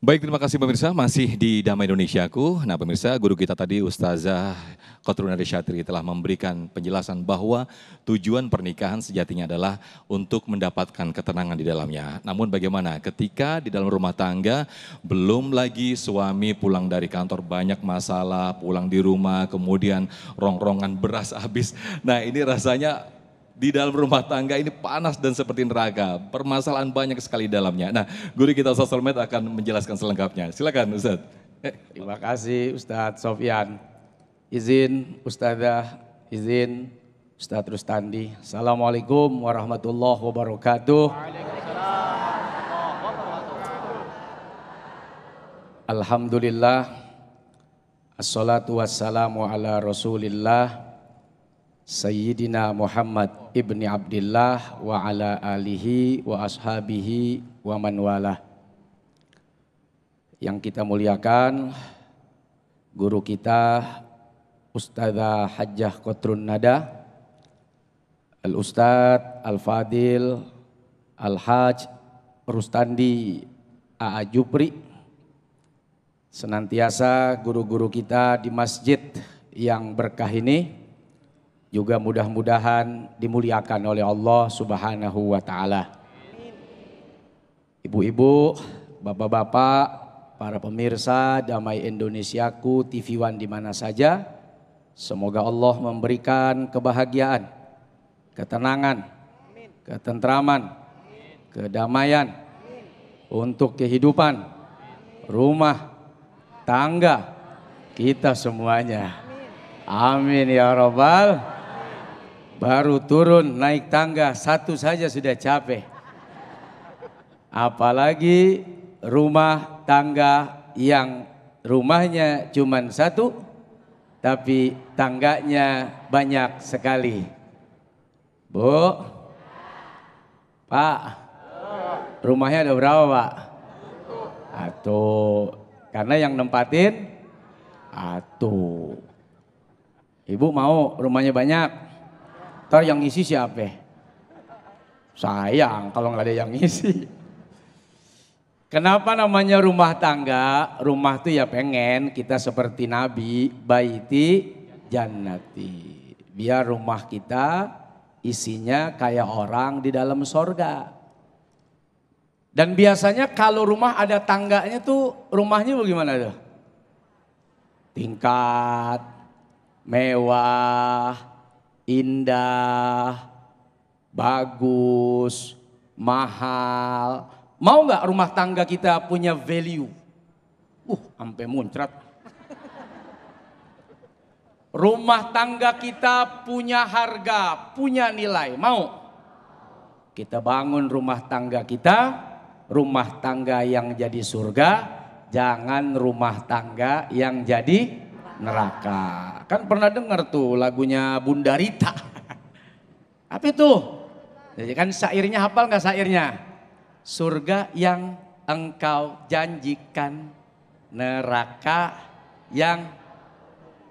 Baik, terima kasih pemirsa. Masih di Damai Indonesiaku. Nah pemirsa, guru kita tadi Ustazah Kotrunari Syatri telah memberikan penjelasan bahwa tujuan pernikahan sejatinya adalah untuk mendapatkan ketenangan di dalamnya. Namun bagaimana ketika di dalam rumah tangga belum lagi suami pulang dari kantor banyak masalah, pulang di rumah, kemudian rongrongan beras habis. Nah ini rasanya di dalam rumah tangga ini panas dan seperti neraka. Permasalahan banyak sekali dalamnya. Nah, guru kita Ustaz media akan menjelaskan selengkapnya. Silakan Ustaz. Eh. Terima kasih Ustaz Sofyan. Izin Ustazah, izin Ustaz Rustandi. Assalamualaikum warahmatullahi wabarakatuh. Alhamdulillah. Assalatu wassalamu ala rasulillah Sayyidina Muhammad ibni Abdullah wa ala alihi wa ashabihi wa man walah. Yang kita muliakan guru kita Ustazah Hajjah Kotrun Nada, Al-Ustadz Al-Fadil Al-Haj Rustandi A.A. Jupri, senantiasa guru-guru kita di masjid yang berkah ini, juga mudah-mudahan dimuliakan oleh Allah Subhanahu wa taala. Ibu-ibu, bapak-bapak, para pemirsa Damai Indonesiaku TV One di mana saja, semoga Allah memberikan kebahagiaan, ketenangan, ketentraman, kedamaian untuk kehidupan, rumah, tangga kita semuanya. Amin ya Robbal. Baru turun naik tangga satu saja sudah capek. Apalagi rumah tangga yang rumahnya cuma satu tapi tangganya banyak sekali. Bu, Pak, rumahnya ada berapa Pak? Atau Karena yang nempatin Atau Ibu mau rumahnya banyak? Ntar yang ngisi siapa? Sayang kalau nggak ada yang ngisi. Kenapa namanya rumah tangga? Rumah tuh ya pengen kita seperti Nabi, baiti jannati. Biar rumah kita isinya kayak orang di dalam sorga. Dan biasanya kalau rumah ada tangganya tuh rumahnya bagaimana tuh? Tingkat, mewah, indah, bagus, mahal. Mau nggak rumah tangga kita punya value? Uh, sampai muncrat. Rumah tangga kita punya harga, punya nilai. Mau? Kita bangun rumah tangga kita, rumah tangga yang jadi surga, jangan rumah tangga yang jadi neraka. Kan pernah dengar tuh lagunya Bunda Rita. Apa itu? Jadi ya, ya kan syairnya hafal nggak syairnya? Surga yang engkau janjikan, neraka yang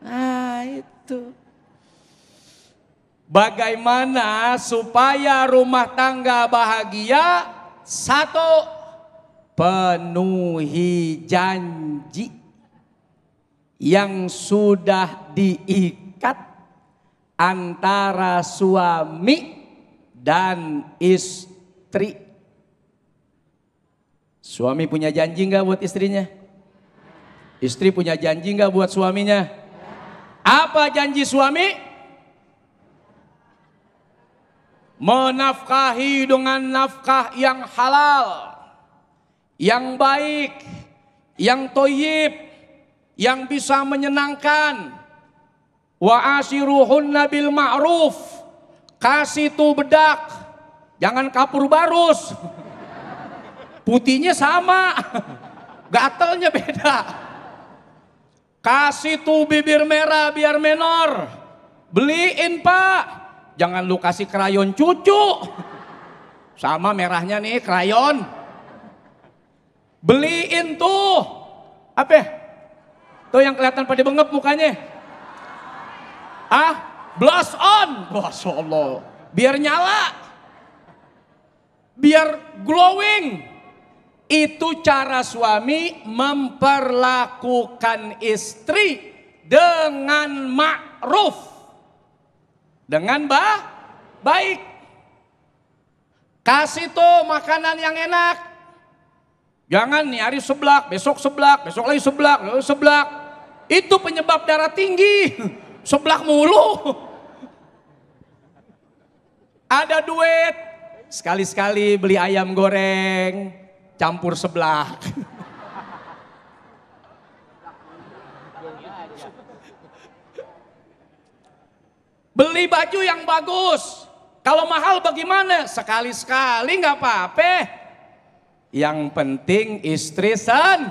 nah itu. Bagaimana supaya rumah tangga bahagia? Satu, penuhi janji yang sudah diikat antara suami dan istri. Suami punya janji nggak buat istrinya? Istri punya janji nggak buat suaminya? Apa janji suami? Menafkahi dengan nafkah yang halal, yang baik, yang toyib, yang bisa menyenangkan. Wa ruhun nabil ma'ruf. Kasih tuh bedak. Jangan kapur barus. Putihnya sama. Gatelnya beda. Kasih tuh bibir merah biar menor. Beliin pak. Jangan lu kasih krayon cucu. Sama merahnya nih krayon. Beliin tuh. Apa ya? Tuh yang kelihatan pada bengep mukanya. Ah, blast on. Masya Allah. Biar nyala. Biar glowing. Itu cara suami memperlakukan istri dengan ma'ruf. Dengan bah baik. Kasih tuh makanan yang enak. Jangan nih hari seblak, besok seblak, besok lagi seblak, besok seblak. Itu penyebab darah tinggi. sebelah mulu. Ada duit. Sekali-sekali beli ayam goreng. Campur sebelah Beli baju yang bagus. Kalau mahal bagaimana? Sekali-sekali nggak apa-apa. Yang penting istri sen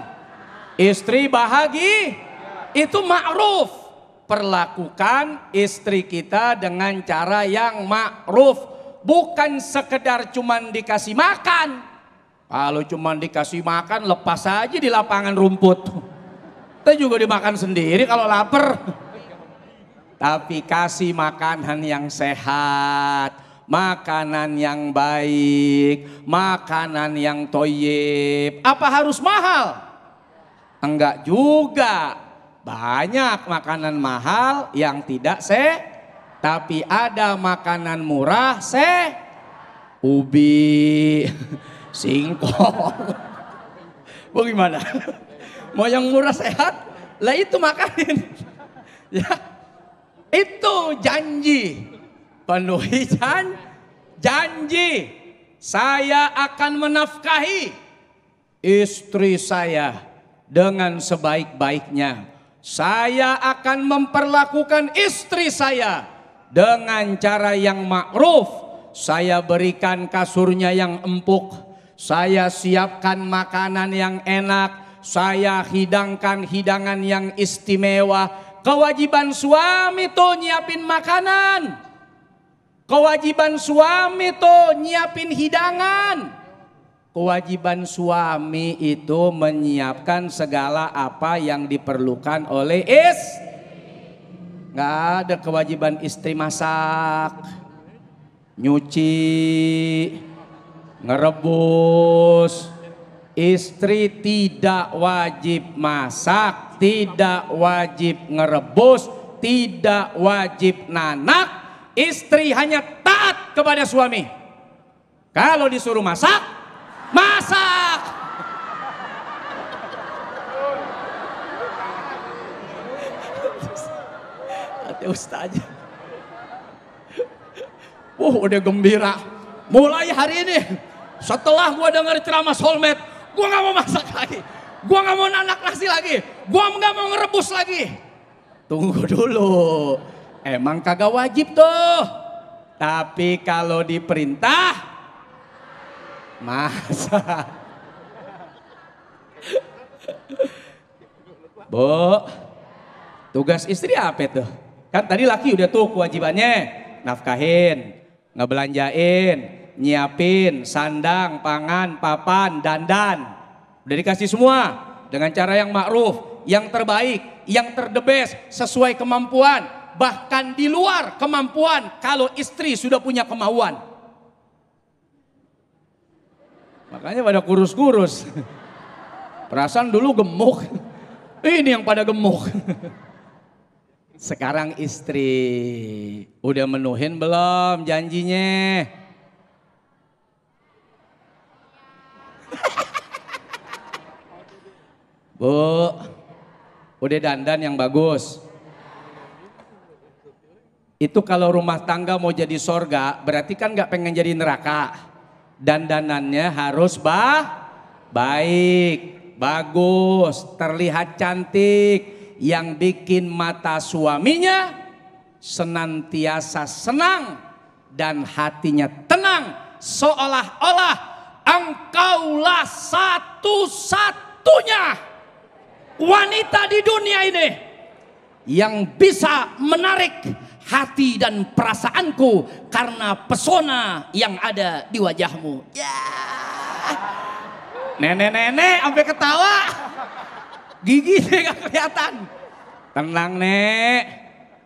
istri bahagia itu ma'ruf. Perlakukan istri kita dengan cara yang ma'ruf. Bukan sekedar cuman dikasih makan. Kalau cuman dikasih makan lepas aja di lapangan rumput. Kita juga dimakan sendiri kalau lapar. Tapi kasih makanan yang sehat makanan yang baik, makanan yang toyib. Apa harus mahal? Enggak juga. Banyak makanan mahal yang tidak se, tapi ada makanan murah se, ubi, singkong. Bagaimana? Mau yang murah sehat? Lah itu makanin. ya. Itu janji. Penuhi jan, janji. Saya akan menafkahi istri saya dengan sebaik-baiknya saya akan memperlakukan istri saya dengan cara yang ma'ruf. Saya berikan kasurnya yang empuk, saya siapkan makanan yang enak, saya hidangkan hidangan yang istimewa. Kewajiban suami tuh nyiapin makanan. Kewajiban suami tuh nyiapin hidangan. Kewajiban suami itu menyiapkan segala apa yang diperlukan oleh istri. Gak ada kewajiban istri masak, nyuci, ngerebus. Istri tidak wajib masak, tidak wajib ngerebus, tidak wajib nanak. Istri hanya taat kepada suami. Kalau disuruh masak, masak. Hati Ustaz. Wah udah gembira. Mulai hari ini setelah gua dengar ceramah Solmed, gua nggak mau masak lagi. Gua nggak mau nanak nasi lagi. Gua nggak mau ngerebus lagi. Tunggu dulu. Emang kagak wajib tuh. Tapi kalau diperintah Masa? Bu, tugas istri apa itu? Kan tadi laki udah tuh kewajibannya, nafkahin, ngebelanjain, nyiapin, sandang, pangan, papan, dandan. Udah dikasih semua dengan cara yang ma'ruf, yang terbaik, yang terdebes, sesuai kemampuan. Bahkan di luar kemampuan kalau istri sudah punya kemauan. Makanya pada kurus-kurus. Perasaan dulu gemuk. Ini yang pada gemuk. Sekarang istri udah menuhin belum janjinya? Bu, udah dandan yang bagus. Itu kalau rumah tangga mau jadi sorga, berarti kan nggak pengen jadi neraka. Dan danannya harus bah baik, bagus, terlihat cantik yang bikin mata suaminya senantiasa senang dan hatinya tenang seolah-olah engkaulah satu-satunya wanita di dunia ini yang bisa menarik hati dan perasaanku karena pesona yang ada di wajahmu. Ya. Nenek-nenek sampai ketawa. Gigi enggak kelihatan. Tenang, Nek.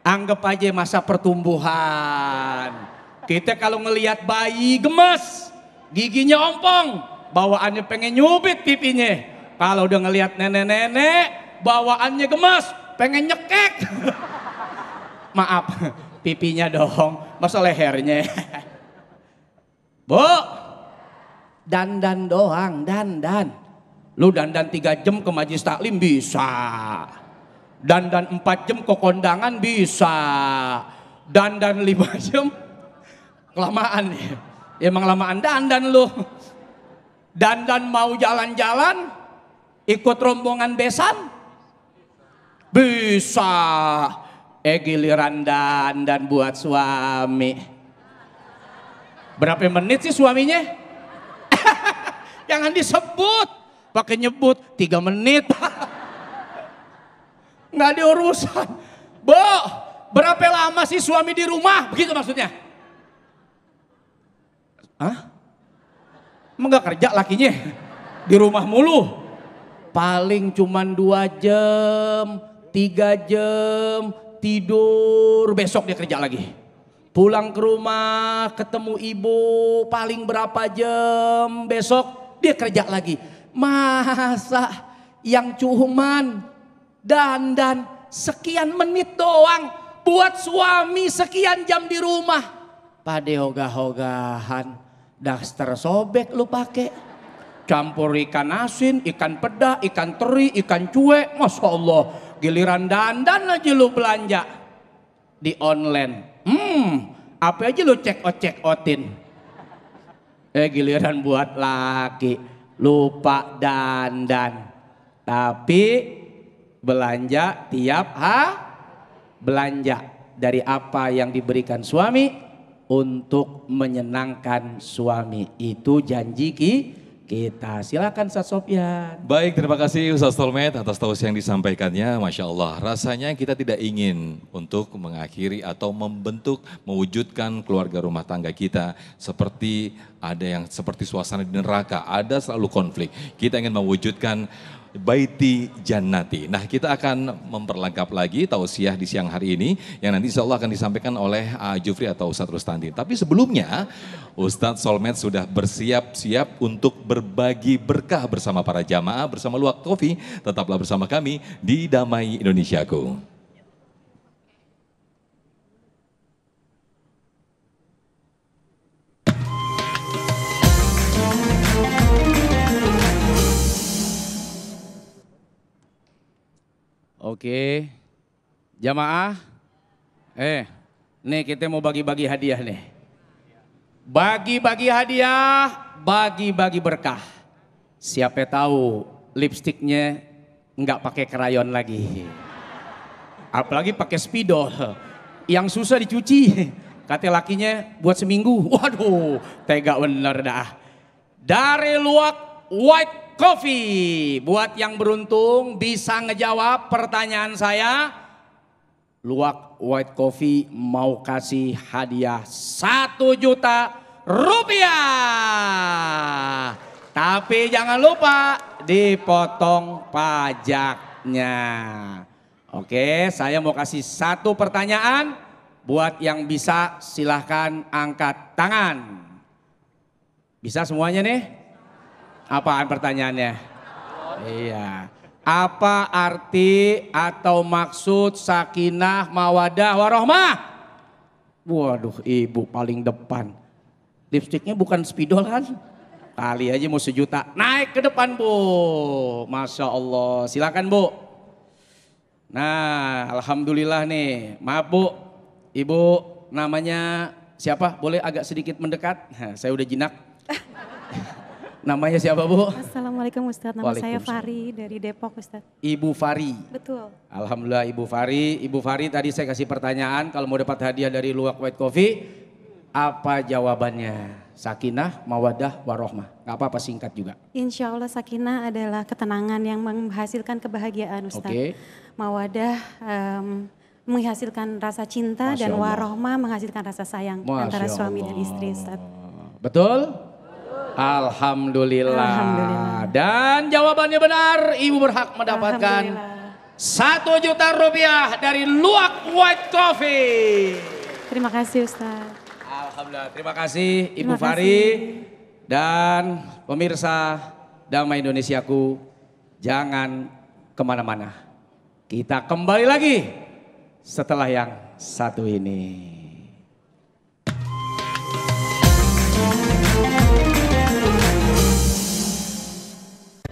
Anggap aja masa pertumbuhan. Kita kalau ngelihat bayi gemes, giginya ompong, bawaannya pengen nyubit pipinya. Kalau udah ngelihat nenek-nenek, bawaannya gemes, pengen nyekek. Maaf, pipinya dong, masa lehernya. Bu, dandan doang, dandan. Lu dandan tiga jam ke majlis taklim bisa. Dandan empat jam ke kondangan bisa. Dandan lima jam kelamaan ya. Emang lamaan dandan lu. Dandan mau jalan-jalan ikut rombongan besan bisa eh giliran dan buat suami. Berapa menit sih suaminya? Jangan disebut. Pakai nyebut tiga menit. Nggak ada urusan. Bo, berapa lama sih suami di rumah? Begitu maksudnya. ah Emang gak kerja lakinya? Di rumah mulu. Paling cuman dua jam, tiga jam, tidur, besok dia kerja lagi. Pulang ke rumah, ketemu ibu, paling berapa jam, besok dia kerja lagi. Masa yang cuman dan dan sekian menit doang buat suami sekian jam di rumah. Pade hoga-hogahan, daster sobek lu pakai campur ikan asin, ikan peda, ikan teri, ikan cuek, masya Allah. Giliran dandan aja lu belanja di online. Hmm, apa aja lu cek ocek otin. Eh giliran buat laki lupa dandan. Tapi belanja tiap ha belanja dari apa yang diberikan suami untuk menyenangkan suami. Itu janji ki kita. Silakan Ustaz Sofyan. Baik, terima kasih Ustaz Tolmet atas tahu yang disampaikannya. Masya Allah, rasanya kita tidak ingin untuk mengakhiri atau membentuk, mewujudkan keluarga rumah tangga kita seperti ada yang seperti suasana di neraka, ada selalu konflik. Kita ingin mewujudkan Baiti Jannati. Nah kita akan memperlengkap lagi tausiah di siang hari ini yang nanti insya Allah akan disampaikan oleh uh, Jufri atau Ustadz Rustandi. Tapi sebelumnya Ustadz Solmed sudah bersiap-siap untuk berbagi berkah bersama para jamaah, bersama Luak Kofi. Tetaplah bersama kami di Damai Indonesiaku. Oke. Jamaah. Eh, nih kita mau bagi-bagi hadiah nih. Bagi-bagi hadiah, bagi-bagi berkah. Siapa tahu lipstiknya nggak pakai krayon lagi. Apalagi pakai spidol. Yang susah dicuci. Kata lakinya buat seminggu. Waduh, tega bener dah. Dari luak white Kopi Buat yang beruntung bisa ngejawab pertanyaan saya. luak White Coffee mau kasih hadiah satu juta rupiah. Tapi jangan lupa dipotong pajaknya. Oke, saya mau kasih satu pertanyaan. Buat yang bisa silahkan angkat tangan. Bisa semuanya nih? Apaan pertanyaannya? Iya. Apa arti atau maksud sakinah mawadah warohmah? Waduh, ibu paling depan. Lipstiknya bukan spidol kan? Kali aja mau sejuta. Naik ke depan bu. Masya Allah. Silakan bu. Nah, alhamdulillah nih. Maaf bu, ibu namanya siapa? Boleh agak sedikit mendekat? Nah, saya udah jinak. Namanya siapa Bu? Assalamualaikum Ustaz, nama saya Fari dari Depok Ustaz. Ibu Fari. Betul. Alhamdulillah Ibu Fari. Ibu Fari tadi saya kasih pertanyaan kalau mau dapat hadiah dari Luwak White Coffee, apa jawabannya? Sakinah, mawadah, warohmah. Gak apa-apa singkat juga. Insya Allah sakinah adalah ketenangan yang menghasilkan kebahagiaan Ustadz. Okay. Mawadah um, menghasilkan rasa cinta dan warohmah menghasilkan rasa sayang Masya antara suami dan istri Ustaz. Betul? Alhamdulillah. Alhamdulillah. Dan jawabannya benar, ibu berhak mendapatkan satu juta rupiah dari Luak White Coffee. Terima kasih Ustaz. Alhamdulillah, terima kasih Ibu terima Fari dan pemirsa Damai Indonesiaku. Jangan kemana-mana. Kita kembali lagi setelah yang satu ini.